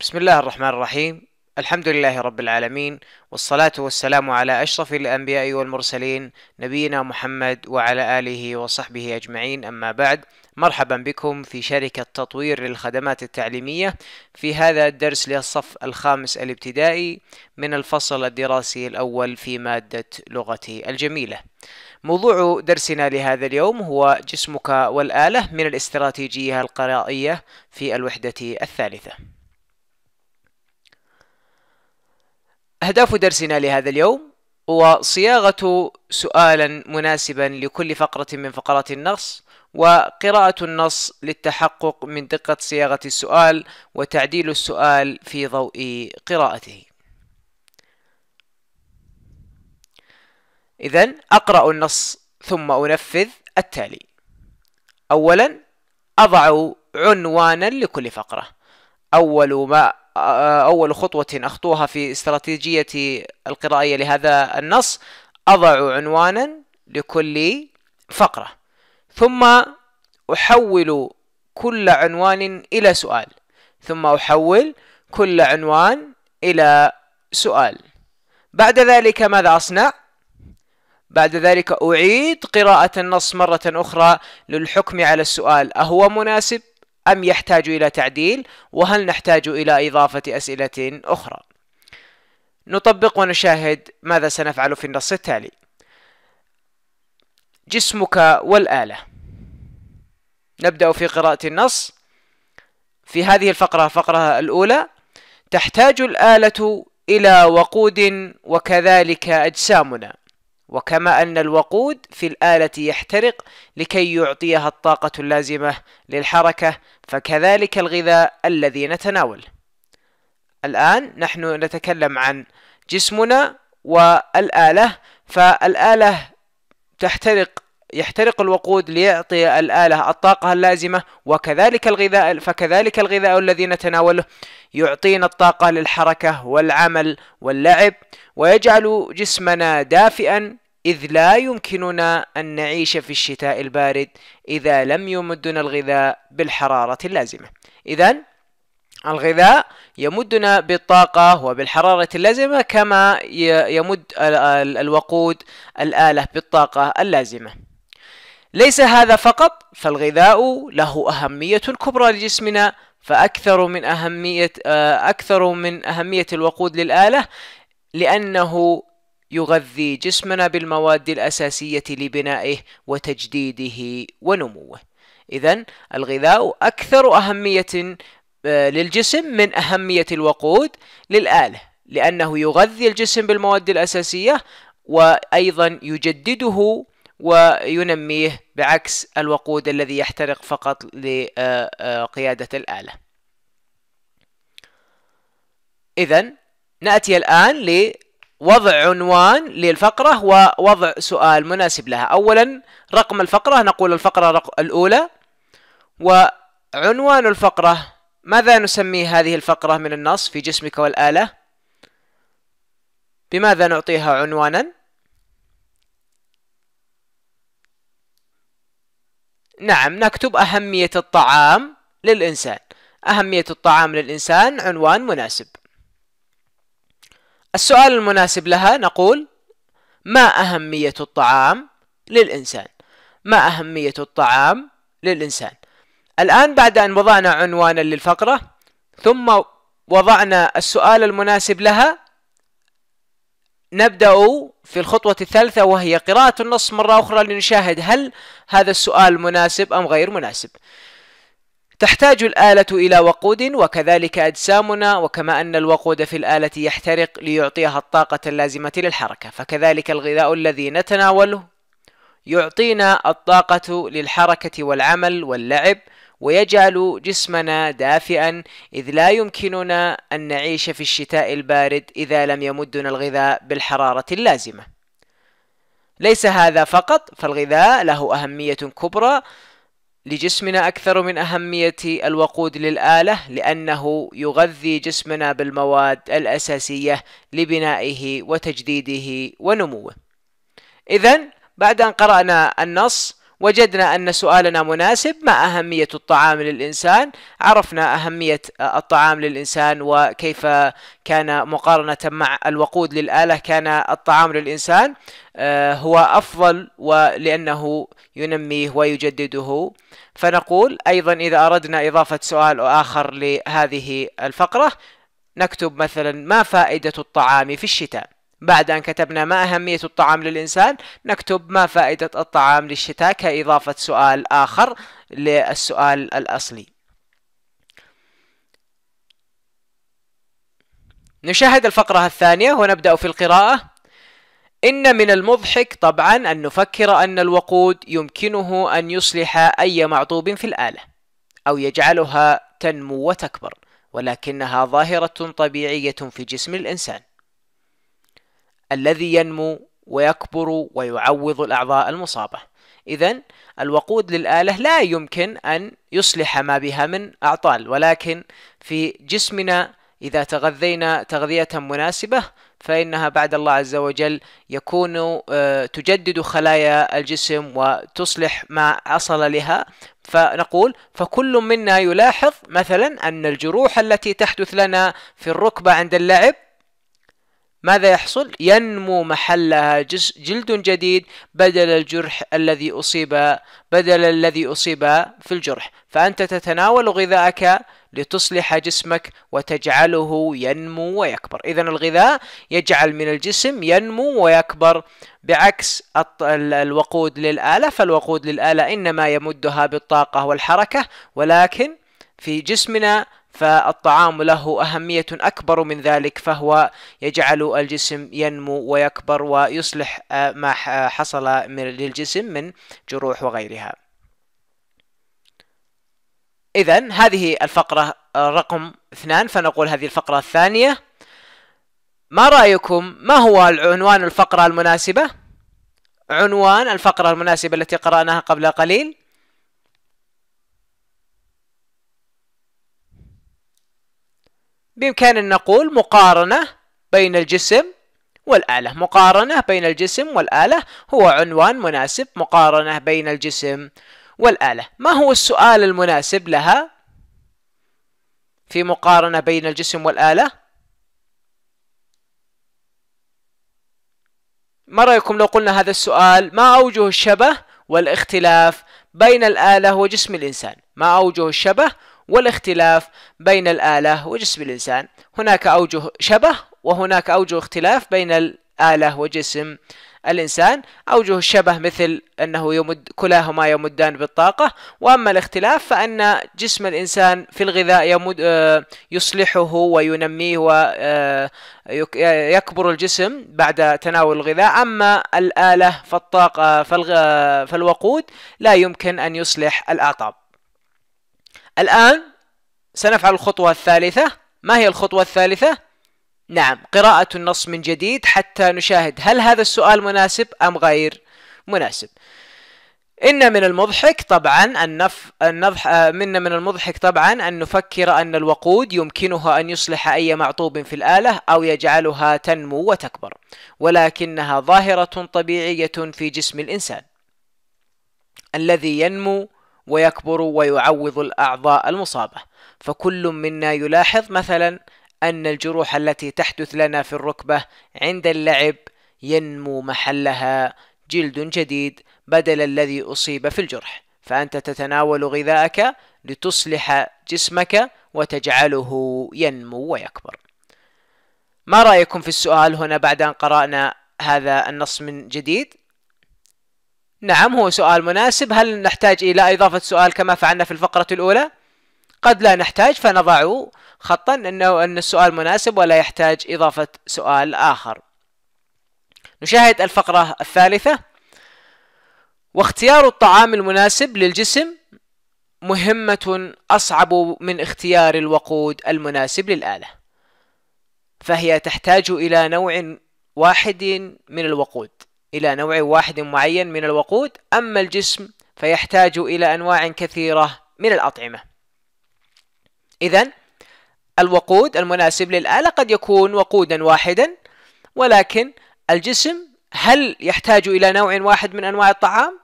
بسم الله الرحمن الرحيم الحمد لله رب العالمين والصلاة والسلام على أشرف الأنبياء والمرسلين نبينا محمد وعلى آله وصحبه أجمعين أما بعد مرحبا بكم في شركة تطوير للخدمات التعليمية في هذا الدرس للصف الخامس الابتدائي من الفصل الدراسي الأول في مادة لغتي الجميلة موضوع درسنا لهذا اليوم هو جسمك والآلة من الاستراتيجية القرائية في الوحدة الثالثة أهداف درسنا لهذا اليوم هو صياغة سؤالا مناسبا لكل فقرة من فقرات النص وقراءة النص للتحقق من دقة صياغة السؤال وتعديل السؤال في ضوء قراءته إذا أقرأ النص ثم أنفذ التالي أولا أضع عنوانا لكل فقرة أول ما أول خطوة أخطوها في استراتيجية القرائية لهذا النص أضع عنوانا لكل فقرة ثم أحول كل عنوان إلى سؤال ثم أحول كل عنوان إلى سؤال بعد ذلك ماذا أصنع؟ بعد ذلك أعيد قراءة النص مرة أخرى للحكم على السؤال أهو مناسب أم يحتاج إلى تعديل وهل نحتاج إلى إضافة أسئلة أخرى نطبق ونشاهد ماذا سنفعل في النص التالي جسمك والآلة نبدأ في قراءة النص في هذه الفقرة فقرة الأولى تحتاج الآلة إلى وقود وكذلك أجسامنا وكما أن الوقود في الآلة يحترق لكي يعطيها الطاقة اللازمة للحركة فكذلك الغذاء الذي نتناوله. الآن نحن نتكلم عن جسمنا والآلة فالآلة تحترق يحترق الوقود ليعطي الآلة الطاقة اللازمة وكذلك الغذاء فكذلك الغذاء الذي نتناوله يعطينا الطاقة للحركة والعمل واللعب ويجعل جسمنا دافئا إذ لا يمكننا أن نعيش في الشتاء البارد إذا لم يمدنا الغذاء بالحرارة اللازمة إذا الغذاء يمدنا بالطاقة وبالحرارة اللازمة كما يمد الوقود الآلة بالطاقة اللازمة ليس هذا فقط فالغذاء له أهمية كبرى لجسمنا فأكثر من أهمية آه، أكثر من أهمية الوقود للآلة لأنه يغذي جسمنا بالمواد الأساسية لبنائه وتجديده ونموه. إذا الغذاء أكثر أهمية آه، للجسم من أهمية الوقود للآلة، لأنه يغذي الجسم بالمواد الأساسية وأيضا يجدده وينميه بعكس الوقود الذي يحترق فقط لقيادة آه، آه، الآلة. إذا نأتي الآن وضع عنوان للفقرة ووضع سؤال مناسب لها أولا رقم الفقرة نقول الفقرة الأولى وعنوان الفقرة ماذا نسمي هذه الفقرة من النص في جسمك والآلة بماذا نعطيها عنوانا نعم نكتب أهمية الطعام للإنسان أهمية الطعام للإنسان عنوان مناسب السؤال المناسب لها نقول ما أهمية الطعام للإنسان ما أهمية الطعام للإنسان الآن بعد أن وضعنا عنوانا للفقرة ثم وضعنا السؤال المناسب لها نبدأ في الخطوة الثالثة وهي قراءة النص مرة أخرى لنشاهد هل هذا السؤال مناسب أم غير مناسب تحتاج الآلة إلى وقود وكذلك أجسامنا وكما أن الوقود في الآلة يحترق ليعطيها الطاقة اللازمة للحركة فكذلك الغذاء الذي نتناوله يعطينا الطاقة للحركة والعمل واللعب ويجعل جسمنا دافئا إذ لا يمكننا أن نعيش في الشتاء البارد إذا لم يمدنا الغذاء بالحرارة اللازمة ليس هذا فقط فالغذاء له أهمية كبرى لجسمنا أكثر من أهمية الوقود للآلة لأنه يغذي جسمنا بالمواد الأساسية لبنائه وتجديده ونموه. إذا بعد أن قرأنا النص وجدنا أن سؤالنا مناسب ما أهمية الطعام للإنسان عرفنا أهمية آه، الطعام للإنسان وكيف كان مقارنة مع الوقود للآلة كان الطعام للإنسان آه، هو أفضل ولأنه ينميه ويجدده فنقول أيضا إذا أردنا إضافة سؤال آخر لهذه الفقرة نكتب مثلا ما فائدة الطعام في الشتاء بعد أن كتبنا ما أهمية الطعام للإنسان نكتب ما فائدة الطعام للشتاء كإضافة سؤال آخر للسؤال الأصلي نشاهد الفقرة الثانية ونبدأ في القراءة إن من المضحك طبعا أن نفكر أن الوقود يمكنه أن يصلح أي معطوب في الآلة أو يجعلها تنمو وتكبر ولكنها ظاهرة طبيعية في جسم الإنسان الذي ينمو ويكبر ويعوض الأعضاء المصابة إذا الوقود للآلة لا يمكن أن يصلح ما بها من أعطال ولكن في جسمنا إذا تغذينا تغذية مناسبة فإنها بعد الله عز وجل يكون آه، تجدد خلايا الجسم وتصلح ما حصل لها فنقول فكل منا يلاحظ مثلا أن الجروح التي تحدث لنا في الركبة عند اللعب ماذا يحصل؟ ينمو محلها جلد جديد بدل الجرح الذي أصيب بدل الذي أصيب في الجرح، فأنت تتناول غذاءك لتصلح جسمك وتجعله ينمو ويكبر، إذا الغذاء يجعل من الجسم ينمو ويكبر بعكس الوقود للآلة، فالوقود للآلة إنما يمدها بالطاقة والحركة، ولكن في جسمنا فالطعام له أهمية أكبر من ذلك فهو يجعل الجسم ينمو ويكبر ويصلح آه، ما آه، حصل للجسم من جروح وغيرها إذا هذه الفقرة آه، رقم اثنان فنقول هذه الفقرة الثانية ما رأيكم ما هو عنوان الفقرة المناسبة؟ عنوان الفقرة المناسبة التي قرأناها قبل قليل بإمكاننا نقول مقارنة بين الجسم والآلة مقارنة بين الجسم والآلة هو عنوان مناسب مقارنة بين الجسم والآلة ما هو السؤال المناسب لها في مقارنة بين الجسم والآلة ما رأيكم لو قلنا هذا السؤال ما أوجه الشبه والاختلاف بين الآلة وجسم الإنسان ما أوجه الشبه والاختلاف بين الآلة وجسم الإنسان هناك أوجه شبه وهناك أوجه اختلاف بين الآلة وجسم الإنسان أوجه الشبه مثل أنه يمد كلاهما يمدان بالطاقة وأما الاختلاف فأن جسم الإنسان في الغذاء يمد آه، يصلحه وينميه ويكبر آه، الجسم بعد تناول الغذاء أما الآلة فالطاقة فالوقود لا يمكن أن يصلح الأعطاب الآن سنفعل الخطوة الثالثة ما هي الخطوة الثالثة؟ نعم قراءة النص من جديد حتى نشاهد هل هذا السؤال مناسب أم غير مناسب إن من المضحك طبعا أن نف... النضح... من آه، من المضحك طبعا أن نفكر أن الوقود يمكنها أن يصلح أي معطوب في الآلة أو يجعلها تنمو وتكبر ولكنها ظاهرة طبيعية في جسم الإنسان الذي ينمو ويكبر ويعوض الأعضاء المصابة فكل منا يلاحظ مثلا أن الجروح التي تحدث لنا في الركبة عند اللعب ينمو محلها جلد جديد بدل الذي أصيب في الجرح فأنت تتناول غذاءك لتصلح جسمك وتجعله ينمو ويكبر ما رأيكم في السؤال هنا بعد أن قرأنا هذا النص من جديد نعم هو سؤال مناسب هل نحتاج إلى إضافة سؤال كما فعلنا في الفقرة الأولى؟ قد لا نحتاج فنضع خطا أنه أن السؤال مناسب ولا يحتاج إضافة سؤال آخر نشاهد الفقرة الثالثة واختيار الطعام المناسب للجسم مهمة أصعب من اختيار الوقود المناسب للآلة فهي تحتاج إلى نوع واحد من الوقود إلى نوع واحد معين من الوقود أما الجسم فيحتاج إلى أنواع كثيرة من الأطعمة إذا الوقود المناسب للآلة قد يكون وقودا واحدا ولكن الجسم هل يحتاج إلى نوع واحد من أنواع الطعام؟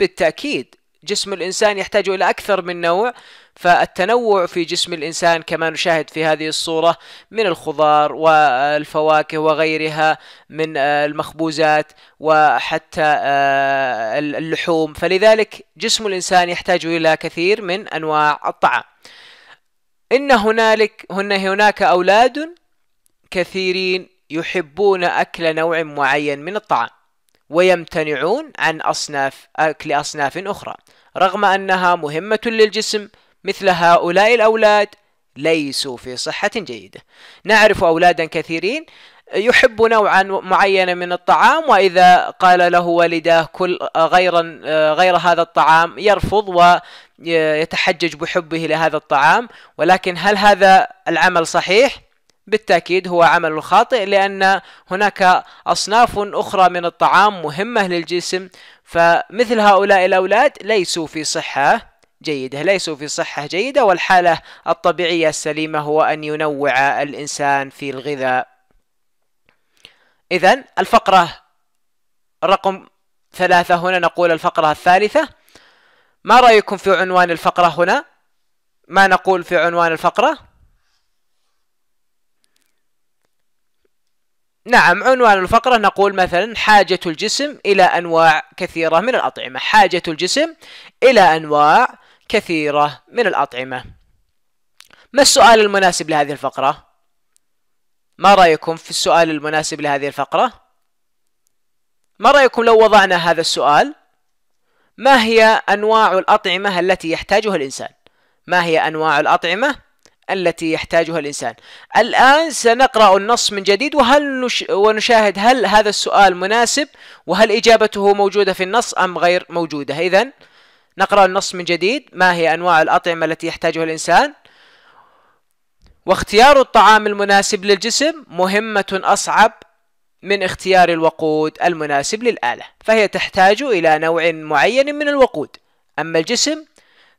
بالتأكيد جسم الإنسان يحتاج إلى أكثر من نوع فالتنوع في جسم الإنسان كما نشاهد في هذه الصورة من الخضار والفواكه وغيرها من آه، المخبوزات وحتى آه، اللحوم فلذلك جسم الإنسان يحتاج إلى كثير من أنواع الطعام إن هنالك هن هناك أولاد كثيرين يحبون أكل نوع معين من الطعام ويمتنعون عن أصناف أكل أصناف أخرى رغم أنها مهمة للجسم مثل هؤلاء الأولاد ليسوا في صحة جيدة نعرف أولادا كثيرين يحب نوعا معينا من الطعام وإذا قال له والداه كل غير غير هذا الطعام يرفض ويتحجج بحبه لهذا الطعام ولكن هل هذا العمل صحيح؟ بالتأكيد هو عمل خاطئ لأن هناك أصناف أخرى من الطعام مهمة للجسم فمثل هؤلاء الأولاد ليسوا في صحة جيدة ليسوا في صحة جيدة والحالة الطبيعية السليمة هو أن ينوع الإنسان في الغذاء إذا الفقرة رقم ثلاثة هنا نقول الفقرة الثالثة ما رأيكم في عنوان الفقرة هنا؟ ما نقول في عنوان الفقرة؟ نعم عنوان الفقرة نقول مثلا حاجة الجسم إلى أنواع كثيرة من الأطعمة حاجة الجسم إلى أنواع كثيرة من الأطعمة ما السؤال المناسب لهذه الفقرة؟ ما رأيكم في السؤال المناسب لهذه الفقرة؟ ما رأيكم لو وضعنا هذا السؤال؟ ما هي أنواع الأطعمة التي يحتاجها الإنسان؟ ما هي أنواع الأطعمة التي يحتاجها الإنسان الآن سنقرأ النص من جديد وهل نش... ونشاهد هل هذا السؤال مناسب وهل إجابته موجودة في النص أم غير موجودة إذا نقرأ النص من جديد ما هي أنواع الأطعمة التي يحتاجها الإنسان واختيار الطعام المناسب للجسم مهمة أصعب من اختيار الوقود المناسب للآلة فهي تحتاج إلى نوع معين من الوقود أما الجسم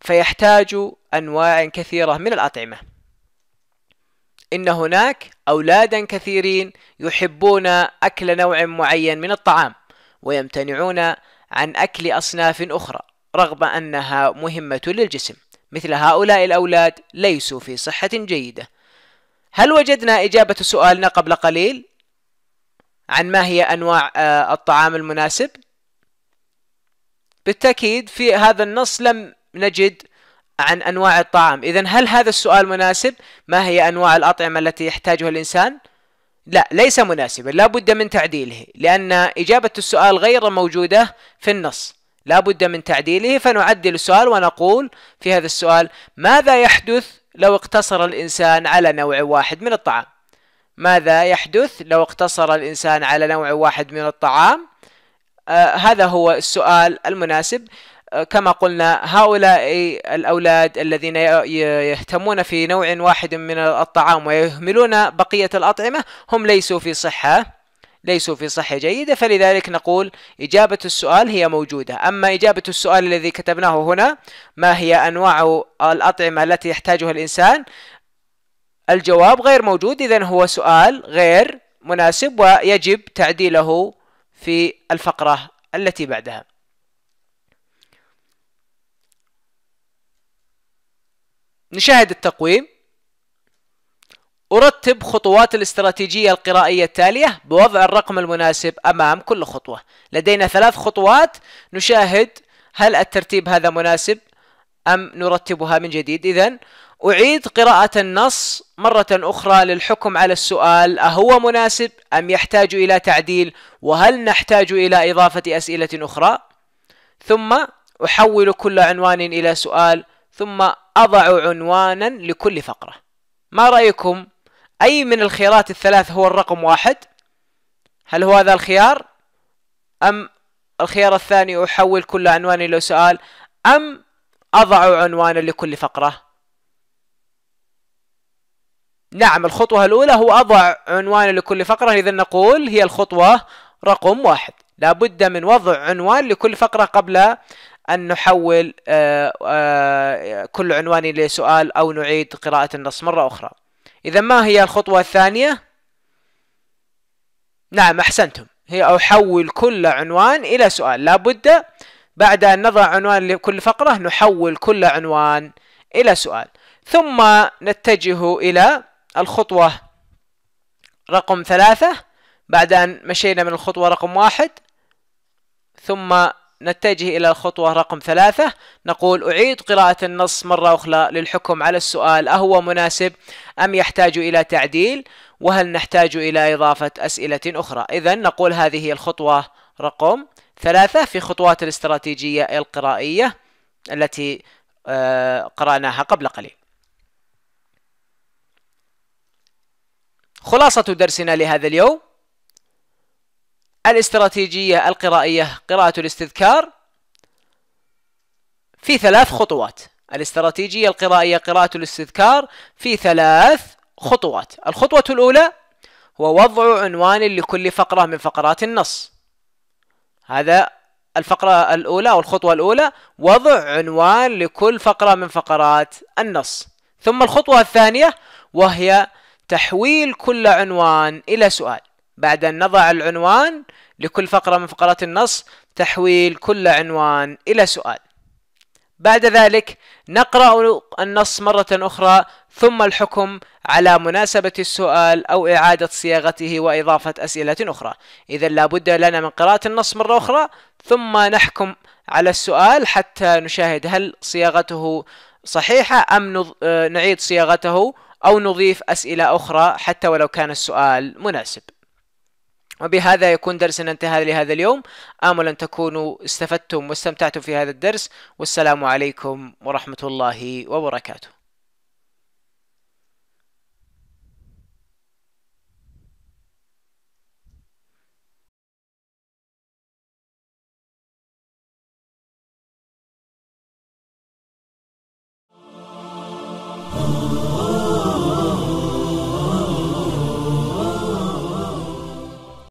فيحتاج أنواع كثيرة من الأطعمة إن هناك أولادا كثيرين يحبون أكل نوع معين من الطعام ويمتنعون عن أكل أصناف أخرى رغم أنها مهمة للجسم مثل هؤلاء الأولاد ليسوا في صحة جيدة هل وجدنا إجابة سؤالنا قبل قليل عن ما هي أنواع آه، الطعام المناسب؟ بالتأكيد في هذا النص لم نجد عن أنواع الطعام إذا هل هذا السؤال مناسب؟ ما هي أنواع الأطعمة التي يحتاجها الإنسان؟ لا ليس مناسبا لا بد من تعديله لأن إجابة السؤال غير موجودة في النص لا بد من تعديله فنعدل السؤال ونقول في هذا السؤال ماذا يحدث لو اقتصر الإنسان على نوع واحد من الطعام ماذا يحدث لو اقتصر الإنسان على نوع واحد من الطعام آه هذا هو السؤال المناسب آه، كما قلنا هؤلاء الأولاد الذين يهتمون في نوع واحد من الطعام ويهملون بقية الأطعمة هم ليسوا في صحة ليسوا في صحة جيدة فلذلك نقول إجابة السؤال هي موجودة أما إجابة السؤال الذي كتبناه هنا ما هي أنواع الأطعمة التي يحتاجها الإنسان الجواب غير موجود إذن هو سؤال غير مناسب ويجب تعديله في الفقرة التي بعدها نشاهد التقويم أرتب خطوات الاستراتيجية القرائية التالية بوضع الرقم المناسب أمام كل خطوة لدينا ثلاث خطوات نشاهد هل الترتيب هذا مناسب أم نرتبها من جديد إذا أعيد قراءة النص مرة أخرى للحكم على السؤال أهو مناسب أم يحتاج إلى تعديل وهل نحتاج إلى إضافة أسئلة أخرى ثم أحول كل عنوان إلى سؤال ثم أضع عنوانا لكل فقرة ما رأيكم أي من الخيارات الثلاث هو الرقم واحد هل هو هذا الخيار أم الخيار الثاني أحول كل عنوان إلى سؤال أم أضع عنوانا لكل فقرة نعم الخطوة الأولى هو أضع عنوانا لكل فقرة إذا نقول هي الخطوة رقم واحد لابد من وضع عنوان لكل فقرة قبل أن نحول آه، آه، كل عنوان إلى سؤال أو نعيد قراءة النص مرة أخرى إذا ما هي الخطوة الثانية؟ نعم أحسنتم هي أحول كل عنوان إلى سؤال لابد بعد أن نضع عنوان لكل فقرة نحول كل عنوان إلى سؤال ثم نتجه إلى الخطوة رقم ثلاثة بعد أن مشينا من الخطوة رقم واحد ثم نتجه إلى الخطوة رقم ثلاثة نقول أعيد قراءة النص مرة أخرى للحكم على السؤال أهو مناسب أم يحتاج إلى تعديل وهل نحتاج إلى إضافة أسئلة أخرى إذا نقول هذه هي الخطوة رقم ثلاثة في خطوات الاستراتيجية القرائية التي آه، قرأناها قبل قليل خلاصة درسنا لهذا اليوم الاستراتيجية القرائية قراءة الاستذكار في ثلاث خطوات الاستراتيجية القرائية قراءة الاستذكار في ثلاث خطوات الخطوة الأولى هو وضع عنوان لكل فقرة من فقرات النص هذا الفقرة الأولى أو الخطوة الأولى وضع عنوان لكل فقرة من فقرات النص ثم الخطوة الثانية وهي تحويل كل عنوان إلى سؤال بعد أن نضع العنوان لكل فقرة من فقرات النص تحويل كل عنوان إلى سؤال بعد ذلك نقرأ النص مرة أخرى ثم الحكم على مناسبة السؤال أو إعادة صياغته وإضافة أسئلة أخرى إذا لابد لنا من قراءة النص مرة أخرى ثم نحكم على السؤال حتى نشاهد هل صياغته صحيحة أم آه، نعيد صياغته أو نضيف أسئلة أخرى حتى ولو كان السؤال مناسب وبهذا يكون درسنا انتهى لهذا اليوم آمل أن تكونوا استفدتم واستمتعتم في هذا الدرس والسلام عليكم ورحمة الله وبركاته